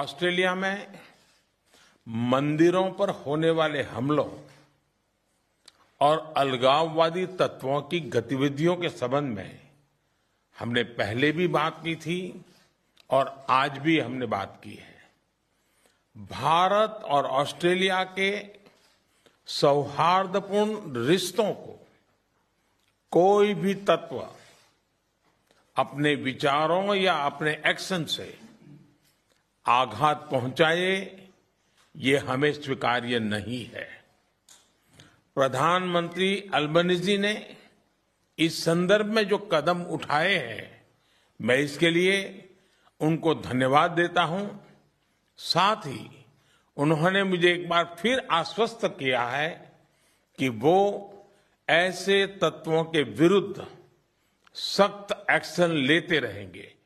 Australia में मंदिरों पर होने वाले हमलों और अलगाववादी तत्वों की गतिविधियों के संबंध में हमने पहले भी बात की थी और आज भी हमने बात की है भारत और ऑस्ट्रेलिया के सौहार्दपूर्ण रिश्तों को कोई भी तत्व अपने विचारों या अपने एक्शन से आघात पहुंचाए ये हमें स्वीकार्य नहीं है प्रधानमंत्री अल्बनीजी ने इस संदर्भ में जो कदम उठाए हैं मैं इसके लिए उनको धन्यवाद देता हूं साथ ही उन्होंने मुझे एक बार फिर आश्वस्त किया है कि वो ऐसे तत्वों के विरुद्ध सख्त एक्शन लेते रहेंगे